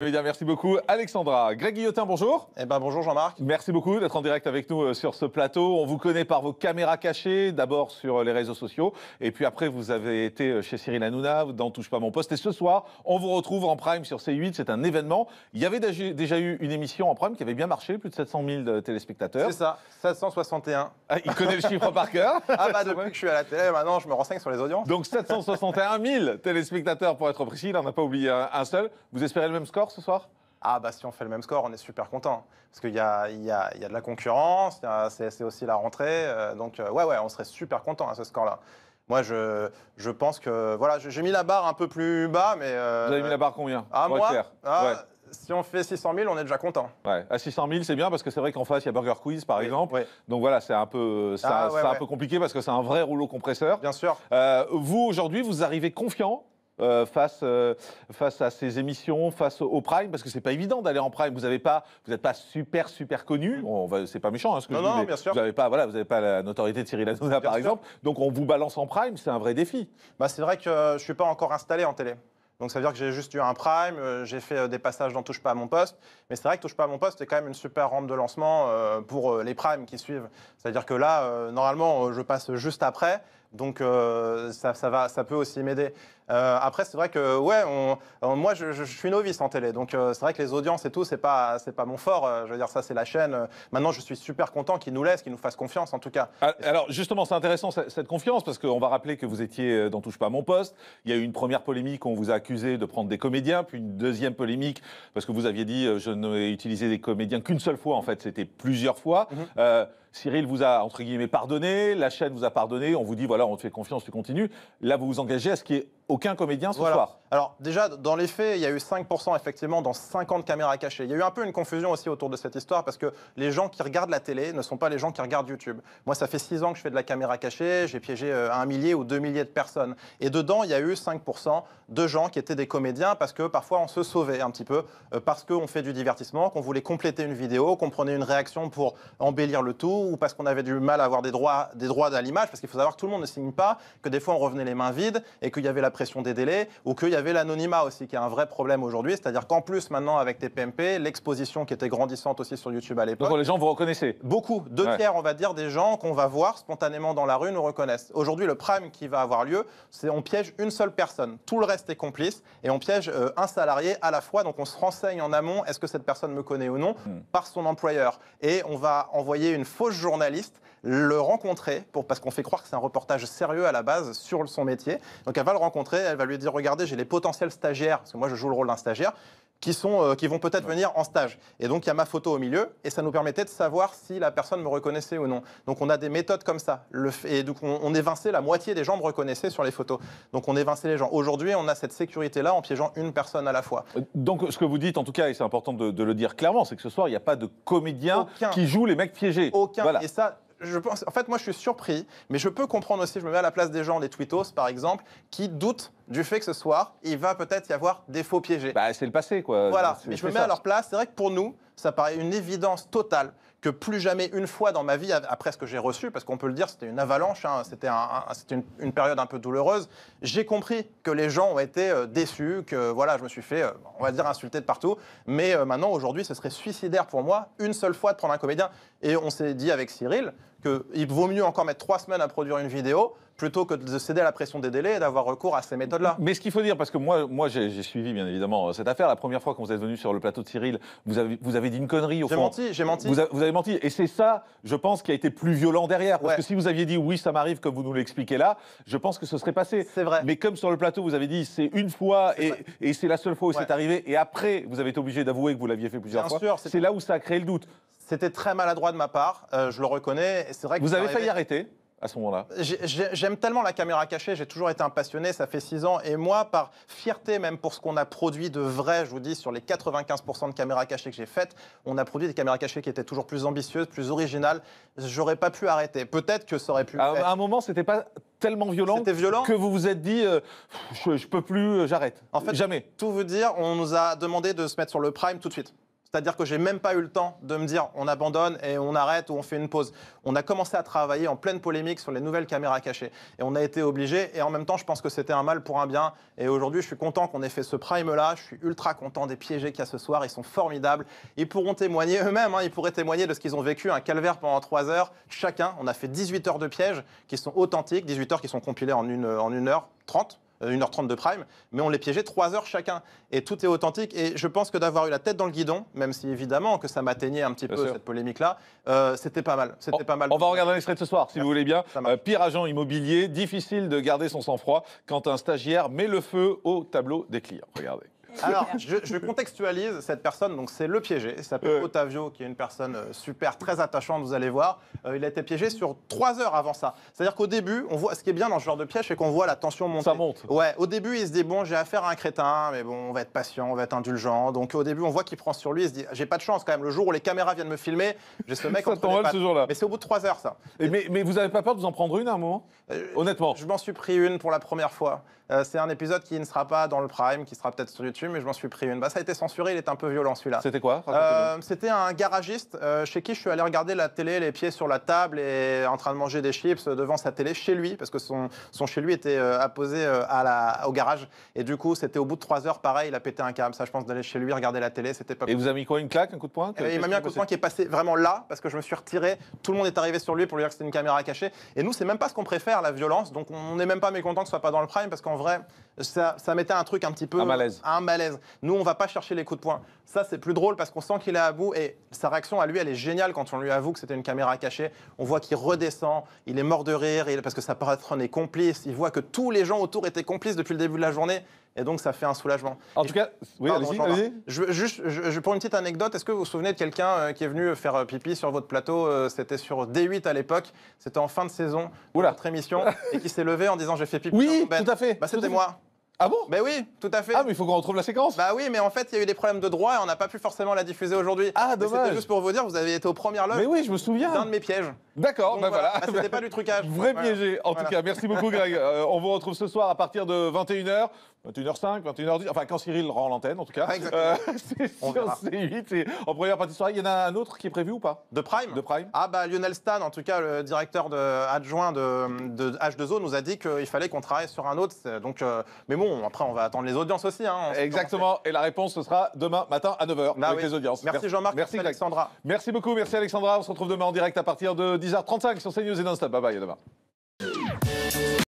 Eh bien, merci beaucoup. Alexandra, Greg Guillotin, bonjour. Eh ben, bonjour Jean-Marc. Merci beaucoup d'être en direct avec nous euh, sur ce plateau. On vous connaît par vos caméras cachées, d'abord sur euh, les réseaux sociaux, et puis après vous avez été euh, chez Cyril Hanouna dans Touche pas mon poste. Et ce soir, on vous retrouve en prime sur C8, c'est un événement. Il y avait déjà eu une émission en prime qui avait bien marché, plus de 700 000 téléspectateurs. C'est ça, 761. Ah, il connaît le chiffre par cœur. Ah bah depuis que je suis à la télé, maintenant je me renseigne sur les audiences. Donc 761 000 téléspectateurs pour être précis, il n'en a pas oublié un seul. Vous espérez le même score ce soir ah bah si on fait le même score, on est super content. Parce qu'il y a, de la concurrence, c'est aussi la rentrée. Euh, donc euh, ouais, ouais, on serait super content à hein, ce score-là. Moi, je, je pense que... Voilà, j'ai mis la barre un peu plus bas, mais... Euh, vous avez mis la barre combien ah, moi ah, Si on fait 600 000, on est déjà content. Ouais. À 600 000, c'est bien parce que c'est vrai qu'en face, il y a Burger Quiz, par exemple. Donc voilà, c'est un, peu, ah, un peu compliqué parce que c'est un vrai rouleau compresseur. Bien sûr. vous, aujourd'hui, vous arrivez confiant euh, face, euh, face à ces émissions, face au prime, parce que c'est pas évident d'aller en prime. Vous n'êtes pas, pas super super connu. Mm. On va, c'est pas méchant, hein, ce que non, je dis, non, bien sûr. Vous n'avez pas, voilà, vous pas la notoriété de Cyril Hanouna par exemple. Donc on vous balance en prime, c'est un vrai défi. Bah c'est vrai que euh, je ne suis pas encore installé en télé. Donc ça veut dire que j'ai juste eu un prime, j'ai fait des passages dans Touche pas à mon poste, mais c'est vrai que Touche pas à mon poste est quand même une super rampe de lancement pour les primes qui suivent. C'est-à-dire que là, normalement, je passe juste après. Donc euh, ça, va, ça peut aussi m'aider. Euh, après, c'est vrai que ouais, on, euh, moi je, suis novice en télé, donc c'est vrai que les audiences et tout, c'est pas, c'est pas mon fort. je veux dire, ça c'est la chaîne. maintenant, je suis super content qu'ils nous laissent, qu'ils nous fassent confiance en tout cas. Ah, alors justement, c'est intéressant cette, confiance parce qu'on va rappeler que vous étiez dans Touche pas à mon poste. Il y a eu une première polémique, où on vous a accusé de prendre des comédiens, puis une deuxième polémique parce que vous aviez dit je n'ai utilisé des comédiens qu'une seule fois en fait, c'était plusieurs fois. Mhm. Cyril vous a, entre guillemets, pardonné, la chaîne vous a pardonné, on vous dit, voilà, on te fait confiance, tu continues. Là, vous vous engagez à ce qui est aucun comédien ce voilà. soir. Alors déjà, dans les faits, il y a eu 5% effectivement dans 50 caméras cachées. Il y a eu un peu une confusion aussi autour de cette histoire parce que les gens qui regardent la télé ne sont pas les gens qui regardent YouTube. Moi, ça fait 6 ans que je fais de la caméra cachée, j'ai piégé euh, un millier ou deux milliers de personnes. Et dedans, il y a eu 5% de gens qui étaient des comédiens parce que parfois on se sauvait un petit peu, euh, parce qu'on fait du divertissement, qu'on voulait compléter une vidéo, qu'on prenait une réaction pour embellir le tout, ou parce qu'on avait du mal à avoir des droits, des droits à l'image, parce qu'il faut savoir que tout le monde ne signe pas, que des fois on revenait les mains vides et qu'il y avait la pression des délais, ou qu'il y avait l'anonymat aussi, qui est un vrai problème aujourd'hui. C'est-à-dire qu'en plus, maintenant, avec TPMP, l'exposition qui était grandissante aussi sur YouTube à l'époque. Donc les gens vous reconnaissaient Beaucoup. Deux tiers, on va dire, des gens qu'on va voir spontanément dans la rue nous reconnaissent. Aujourd'hui, le prime qui va avoir lieu, c'est on piège une seule personne. Tout le reste est complice et on piège euh, un salarié à la fois. Donc on se renseigne en amont, est-ce que cette personne me connaît ou non, hmm. par son employeur. Et on va envoyer une fausse journaliste le rencontrer, pour, parce qu'on fait croire que c'est un reportage sérieux à la base sur son métier. Donc elle va le rencontrer, elle va lui dire, regardez, j'ai les potentiels stagiaires, parce que moi je joue le rôle d'un stagiaire, qui, sont, euh, qui vont peut-être venir en stage. Et donc, il y a ma photo au milieu, et ça nous permettait de savoir si la personne me reconnaissait ou non. Donc, on a des méthodes comme ça. Le, et donc, on, évinçait, la moitié des gens me reconnaissaient sur les photos. Donc, on évinçait les gens. Aujourd'hui, on a cette sécurité-là en piégeant une personne à la fois. Euh, donc, ce que vous dites, en tout cas, et c'est important de, le dire clairement, c'est que ce soir, il n'y a pas de comédien qui joue les mecs piégés. Aucun. Et ça, en fait, moi, je suis surpris, mais je peux comprendre aussi, je me mets à la place des gens, des tweetos par exemple, qui doutent du fait que ce soir, il va peut-être y avoir des faux piégés. Bah, c'est le passé, quoi. Voilà, mais je me mets à leur place. C'est vrai que pour nous, ça paraît une évidence totale que plus jamais une fois dans ma vie, après ce que j'ai reçu, parce qu'on peut le dire, c'était une avalanche, hein, c'était une, période un peu douloureuse, j'ai compris que les gens ont été euh, déçus, que voilà, je me suis fait, euh, on va dire, insulter de partout. Mais euh, maintenant, aujourd'hui, ce serait suicidaire pour moi, une seule fois, de prendre un comédien. Et on s'est dit avec Cyril qu'il vaut mieux encore mettre trois semaines à produire une vidéo plutôt que de céder à la pression des délais et d'avoir recours à ces méthodes-là. Mais ce qu'il faut dire, parce que moi, moi j'ai suivi bien évidemment euh, cette affaire, la première fois quand vous êtes venu sur le plateau de Cyril, vous avez, vous avez dit une connerie au fond. J'ai menti, j'ai menti. Vous, avez menti. Et c'est ça, je pense, qui a été plus violent derrière. Parce que si vous aviez dit oui, ça m'arrive comme vous nous l'expliquez là, je pense que ce serait passé. C'est vrai. Mais comme sur le plateau, vous avez dit c'est une fois et, c'est la seule fois où c'est arrivé, et après, vous avez été obligé d'avouer que vous l'aviez fait plusieurs fois. C'est là où ça a créé le doute. C'était très maladroit de ma part, euh, je le reconnais. C'est vrai que vous avez failli arrêter à ce moment-là J'aime tellement la caméra cachée, j'ai toujours été un passionné, ça fait 6 ans. Et moi, par fierté même pour ce qu'on a produit de vrai, je vous dis, sur les 95% de caméras cachées que j'ai faites, on a produit des caméras cachées qui étaient toujours plus ambitieuses, plus originales. J'aurais pas pu arrêter. Peut-être que ça aurait pu. À, un moment, c'était pas tellement violent, violent, que vous vous êtes dit euh, je, je, peux plus, euh, j'arrête. En fait, jamais. Tout vous dire, on nous a demandé de se mettre sur le prime tout de suite. C'est-à-dire que j'ai même pas eu le temps de me dire on abandonne et on arrête ou on fait une pause. On a commencé à travailler en pleine polémique sur les nouvelles caméras cachées et on a été obligé. Et en même temps, je pense que c'était un mal pour un bien. Et aujourd'hui, je suis content qu'on ait fait ce prime là. Je suis ultra content des piégés qu'il y a ce soir. Ils sont formidables. Ils pourront témoigner eux-mêmes. Hein. Ils pourraient témoigner de ce qu'ils ont vécu, un calvaire pendant trois heures chacun. On a fait 18 heures de pièges qui sont authentiques, 18 heures qui sont compilées en une, en une heure 30. 1h30 euh, de prime, mais on les piégeait 3 heures chacun. Et tout est authentique. Et je pense que d'avoir eu la tête dans le guidon, même si évidemment que ça m'atteignait un petit peu cette polémique-là, euh, c'était pas mal. C'était pas mal. On va regarder un extrait de ce soir, si ah, vous voulez bien. Euh, pire agent immobilier, difficile de garder son sang-froid quand un stagiaire met le feu au tableau des clients. Regardez. Alors, je, contextualise cette personne, donc c'est le piégé. Il s'appelle Otavio, qui est une personne euh, super, très attachante, vous allez voir. Euh, il a été piégé sur trois heures avant ça. C'est-à-dire qu'au début, on voit, ce qui est bien dans ce genre de piège, c'est qu'on voit la tension monter. Ça monte. Ouais, au début, il se dit, bon, j'ai affaire à un crétin, mais bon, on va être patient, on va être indulgent. Donc au début, on voit qu'il prend sur lui, il se dit, j'ai pas de chance quand même, le jour où les caméras viennent me filmer, j'ai ce mec Ça les ce jour-là. Mais c'est au bout de trois heures, ça. mais, vous n'avez pas peur de vous en prendre une à un moment euh, Honnêtement. Je, m'en suis pris une pour la première fois. c'est un épisode qui ne sera pas dans le Prime, qui sera peut-être sur YouTube mais je m'en suis pris une. Bah, ça a été censuré, il était un peu violent celui-là. C'était quoi euh, C'était un garagiste euh, chez qui je suis allé regarder la télé, les pieds sur la table et en train de manger des chips devant sa télé chez lui, parce que son, son chez lui était euh, apposé à la, au garage. Et du coup, c'était au bout de trois heures, pareil, il a pété un câble. Ça, je pense, d'aller chez lui, regarder la télé, c'était pas Et vous avez mis quoi Une claque Un coup de poing Il m'a mis un coup de poing qui est passé vraiment là, parce que je me suis retiré. Tout le monde est arrivé sur lui pour lui dire que c'était une caméra cachée. Et nous, c'est même pas ce qu'on préfère, la violence. Donc, on n'est même pas mécontent que ce soit pas dans le prime, parce qu'en vrai, ça, ça mettait un truc un petit peu. Un malaise. Nous, on va pas chercher les coups de poing. Ça, c'est plus drôle parce qu'on sent qu'il est à bout et sa réaction à lui, elle est géniale quand on lui avoue que c'était une caméra cachée. On voit qu'il redescend, il est mort de rire parce que ça sa patronne est complice. Il voit que tous les gens autour étaient complices depuis le début de la journée. Et donc, ça fait un soulagement. En tout cas, oui, allez Allez juste, pour une petite anecdote, est-ce que vous vous souvenez de quelqu'un euh, qui est venu faire euh, pipi sur votre plateau euh, C'était sur D8 à l'époque. C'était en fin de saison, ou émission, et qui s'est levé en disant J'ai fait pipi. Oui, tout à fait. Bah, c'était moi. Ah bon Ben oui, tout à fait. Ah, mais il faut qu'on retrouve la séquence. Bah oui, mais en fait, il y a eu des problèmes de droit et on n'a pas pu forcément la diffuser aujourd'hui. Ah, dommage. C'était juste pour vous dire, vous avez été au premier log Mais oui, je me souviens. D'un de mes pièges. D'accord, ben voilà. Bah, c'était pas du trucage. Vrai piégé, en tout cas. Merci beaucoup, Greg. Euh, on vous retrouve ce soir à partir de 21h. 21h05, 21h10, enfin quand Cyril rend l'antenne en tout cas. Ah, exactement. Euh, c'est 8 en première partie de soirée. Il y en a un autre qui est prévu ou pas De Prime De Prime Ah bah Lionel Stan, en tout cas le directeur de- adjoint de, H2O, nous a dit qu'il fallait qu'on travaille sur un autre. Donc, euh, mais après, on va attendre les audiences aussi. Hein, Exactement. Et la réponse, ce sera demain matin à 9h bah avec les audiences. Merci Jean-Marc. Merci, Alexandra. Merci beaucoup. Merci Alexandra. On se retrouve demain en direct à partir de 10h35 sur CNews et non-stop. Bye bye, à demain.